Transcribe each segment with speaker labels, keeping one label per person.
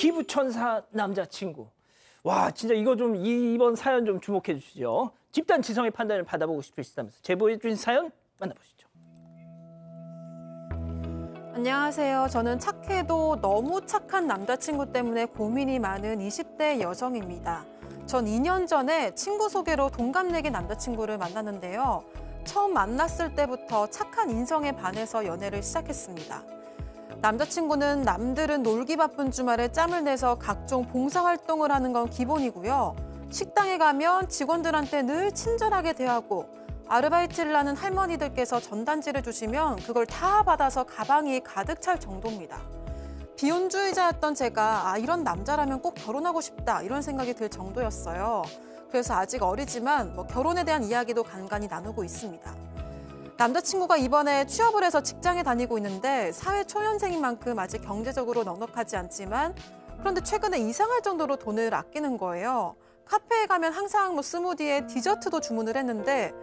Speaker 1: 기부천사 남자친구. 와, 진짜 이거 좀 이번 사연 좀 주목해 주시죠. 집단 지성의 판단을 받아보고 싶으시다면서 제보해 주신 사연 만나보시죠.
Speaker 2: 안녕하세요. 저는 착해도 너무 착한 남자친구 때문에 고민이 많은 20대 여성입니다. 전 2년 전에 친구 소개로 동갑내기 남자친구를 만났는데요. 처음 만났을 때부터 착한 인성에 반해서 연애를 시작했습니다. 남자친구는 남들은 놀기 바쁜 주말에 짬을 내서 각종 봉사활동을 하는 건 기본이고요. 식당에 가면 직원들한테 늘 친절하게 대하고 아르바이트를 하는 할머니들께서 전단지를 주시면 그걸 다 받아서 가방이 가득 찰 정도입니다. 비혼주의자였던 제가 아, 이런 남자라면 꼭 결혼하고 싶다 이런 생각이 들 정도였어요. 그래서 아직 어리지만 뭐 결혼에 대한 이야기도 간간히 나누고 있습니다. 남자친구가 이번에 취업을 해서 직장에 다니고 있는데 사회 초년생인 만큼 아직 경제적으로 넉넉하지 않지만 그런데 최근에 이상할 정도로 돈을 아끼는 거예요. 카페에 가면 항상 뭐 스무디에 디저트도 주문을 했는데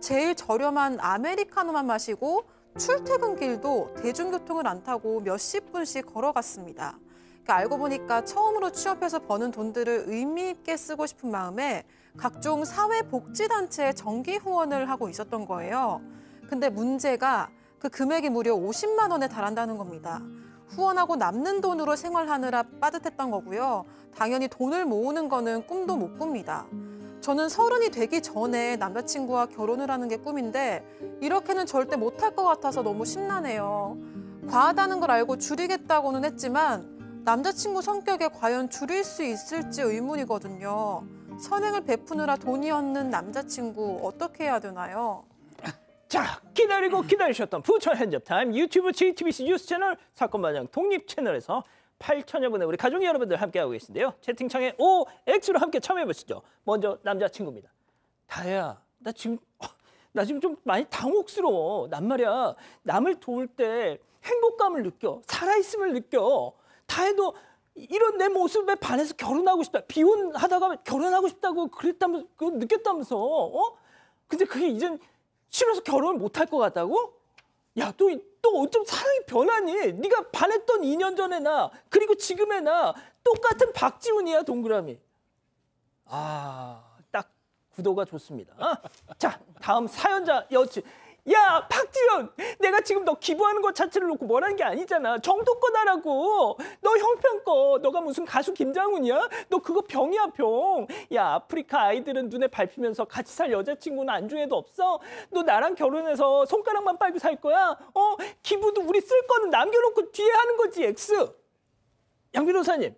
Speaker 2: 제일 저렴한 아메리카노만 마시고 출퇴근길도 대중교통을 안 타고 몇십 분씩 걸어갔습니다. 그러니까 알고 보니까 처음으로 취업해서 버는 돈들을 의미 있게 쓰고 싶은 마음에 각종 사회복지단체에 정기 후원을 하고 있었던 거예요. 근데 문제가 그 금액이 무려 50만 원에 달한다는 겁니다. 후원하고 남는 돈으로 생활하느라 빠듯했던 거고요. 당연히 돈을 모으는 거는 꿈도 못 꿉니다. 저는 서른이 되기 전에 남자친구와 결혼을 하는 게 꿈인데 이렇게는 절대 못할 것 같아서 너무 신나네요 과하다는 걸 알고 줄이겠다고는 했지만 남자친구 성격에 과연 줄일 수 있을지 의문이거든요. 선행을 베푸느라 돈이 없는 남자친구 어떻게 해야 되나요? 자 기다리고
Speaker 1: 기다리셨던 부천 현접타임 유튜브 JTBC 뉴스 채널 사건 반영 독립 채널에서 8천여 분의 우리 가족 여러분들 함께하고 계신데요. 채팅창에 OX로 함께 참여해보시죠. 먼저 남자친구입니다. 다혜야 나 지금 어, 나 지금 좀 많이 당혹스러워. 난 말이야 남을 도울 때 행복감을 느껴 살아있음을 느껴 다혜도 이런 내 모습에 반해서 결혼하고 싶다. 비혼하다가 결혼하고 싶다고 그랬다면서, 그 느꼈다면서. 어? 근데 그게 이젠 싫어서 결혼 을 못할 것 같다고? 야, 또, 또 어쩜 사랑이 변하니? 네가 반했던 2년 전에 나, 그리고 지금의 나, 똑같은 박지훈이야, 동그라미.
Speaker 3: 아,
Speaker 1: 딱 구도가 좋습니다. 아? 자, 다음 사연자 여친. 야 박지현 내가 지금 너 기부하는 것 자체를 놓고 뭐라는 게 아니잖아 정도 거다라고 너 형편 거 너가 무슨 가수 김장훈이야 너 그거 병이야 병야 아프리카 아이들은 눈에 밟히면서 같이 살 여자친구는 안중에도 없어 너 나랑 결혼해서 손가락만 빨고 살 거야 어 기부도 우리 쓸 거는 남겨놓고 뒤에 하는 거지 X
Speaker 4: 양 변호사님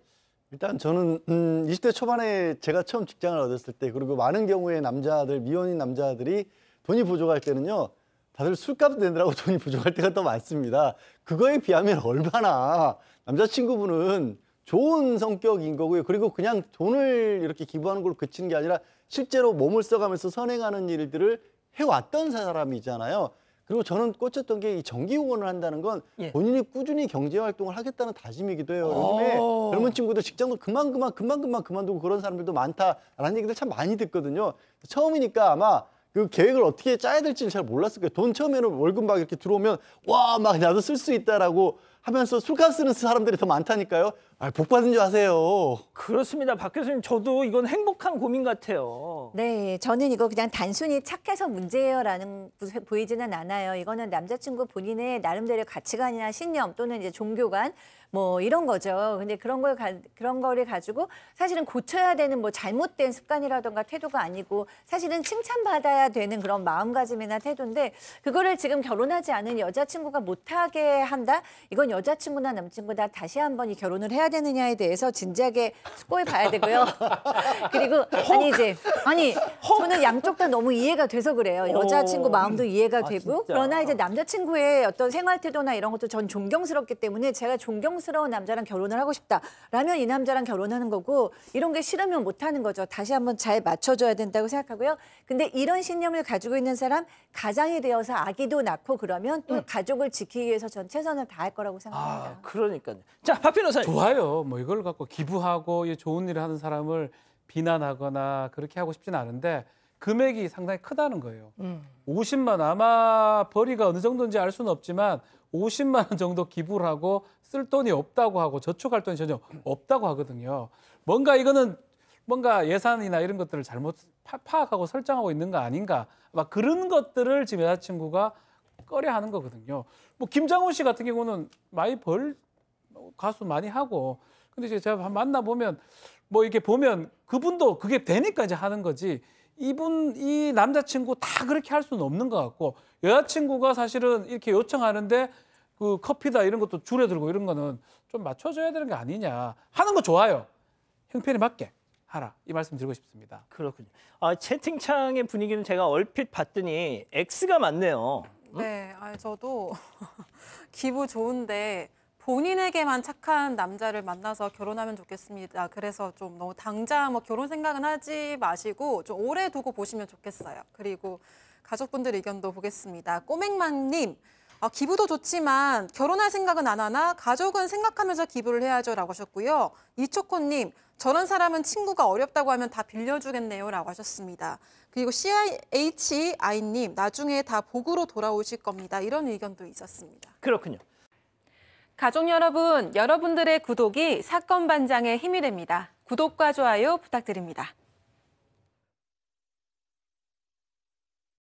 Speaker 4: 일단 저는 음, 20대 초반에 제가 처음 직장을 얻었을 때 그리고 많은 경우에 남자들 미혼인 남자들이 돈이 부족할 때는요 다들 술값 내느라고 돈이 부족할 때가 더 많습니다. 그거에 비하면 얼마나 남자친구분은 좋은 성격인 거고요. 그리고 그냥 돈을 이렇게 기부하는 걸 그치는 게 아니라 실제로 몸을 써가면서 선행하는 일들을 해왔던 사람이잖아요. 그리고 저는 꽂혔던 게이 정기후원을 한다는 건 예. 본인이 꾸준히 경제활동을 하겠다는 다짐이기도 해요. 요즘에 어. 젊은 친구들 직장도 그만 그만 그만 그만 그만두고 그런 사람들도 많다라는 얘기를 참 많이 듣거든요. 처음이니까 아마 그 계획을 어떻게 짜야 될지는잘 몰랐을 거예요. 돈 처음에는 월급 막 이렇게 들어오면 와 막 나도 쓸 수 있다라고 하면서 술값 쓰는 사람들이 더 많다니까요. 아, 복 받은 줄 아세요. 그렇습니다. 박 교수님, 저도 이건 행복한 고민 같아요.
Speaker 5: 네, 저는 이거 그냥 단순히 착해서 문제예요라는 보이지는 않아요. 이거는 남자친구 본인의 나름대로 가치관이나 신념 또는 이제 종교관 뭐 이런 거죠. 근데 그런 걸 가, 그런 거를 가지고 사실은 고쳐야 되는 뭐 잘못된 습관이라던가 태도가 아니고 사실은 칭찬받아야 되는 그런 마음가짐이나 태도인데 그거를 지금 결혼하지 않은 여자친구가 못하게 한다. 이건 여자친구나 남친구나 다시 한번 이 결혼을 해야 되느냐에 대해서 진지하게 숙고해 봐야 되고요. 그리고 아니 이제 아니 저는 양쪽 다 너무 이해가 돼서 그래요. 여자친구 마음도 이해가 아, 되고 아, 그러나 이제 남자친구의 어떤 생활 태도나 이런 것도 전 존경스럽기 때문에 제가 존경스러운 남자랑 결혼을 하고 싶다라면 이 남자랑 결혼하는 거고 이런 게 싫으면 못 하는 거죠. 다시 한번 잘 맞춰줘야 된다고 생각하고요. 근데 이런 신념을 가지고 있는 사람 가장이 되어서 아기도 낳고 그러면 또 음. 가족을 지키기 위해서 전 최선을 다할 거라고 생각합니다. 아,
Speaker 3: 그러니까요. 자, 박필호사님 좋아요. 좋아요. 뭐 이걸 갖고 기부하고 좋은 일을 하는 사람을 비난하거나 그렇게 하고 싶진 않은데 금액이 상당히 크다는 거예요. 음. 50만 아마 벌이가 어느 정도인지 알 수는 없지만 50만 원 정도 기부를 하고 쓸 돈이 없다고 하고 저축할 돈이 전혀 없다고 하거든요. 뭔가 이거는 뭔가 예산이나 이런 것들을 잘못 파악하고 설정하고 있는 거 아닌가. 막 그런 것들을 지금 여자친구가 꺼려 하는 거거든요. 뭐 김장훈 씨 같은 경우는 많이 벌 가수 많이 하고 근데 이제 제가 만나 보면 뭐 이렇게 보면 그분도 그게 되니까 이제 하는 거지 이분 이 남자친구 다 그렇게 할 수는 없는 것 같고 여자친구가 사실은 이렇게 요청하는데 그 커피다 이런 것도 줄여들고 이런 거는 좀 맞춰줘야 되는 게 아니냐 하는 거 좋아요 형편에 맞게 하라 이 말씀 드리고 싶습니다 그렇군요
Speaker 1: 아 채팅창의 분위기는 제가 얼핏 봤더니 X가 맞네요
Speaker 2: 응? 네 아, 저도 기분 좋은데 본인에게만 착한 남자를 만나서 결혼하면 좋겠습니다. 그래서 좀 너무 당장 뭐 결혼 생각은 하지 마시고 좀 오래 두고 보시면 좋겠어요. 그리고 가족분들 의견도 보겠습니다. 꼬맹맘님. 아, 기부도 좋지만 결혼할 생각은 안 하나 가족은 생각하면서 기부를 해야죠 라고 하셨고요. 이초코님 저런 사람은 친구가 어렵다고 하면 다 빌려주겠네요 라고 하셨습니다. 그리고 c h i 님 나중에 다 복으로 돌아오실 겁니다. 이런 의견도 있었습니다. 그렇군요. 가족 여러분, 여러분들의 구독이 사건 반장의 힘이 됩니다. 구독과 좋아요 부탁드립니다.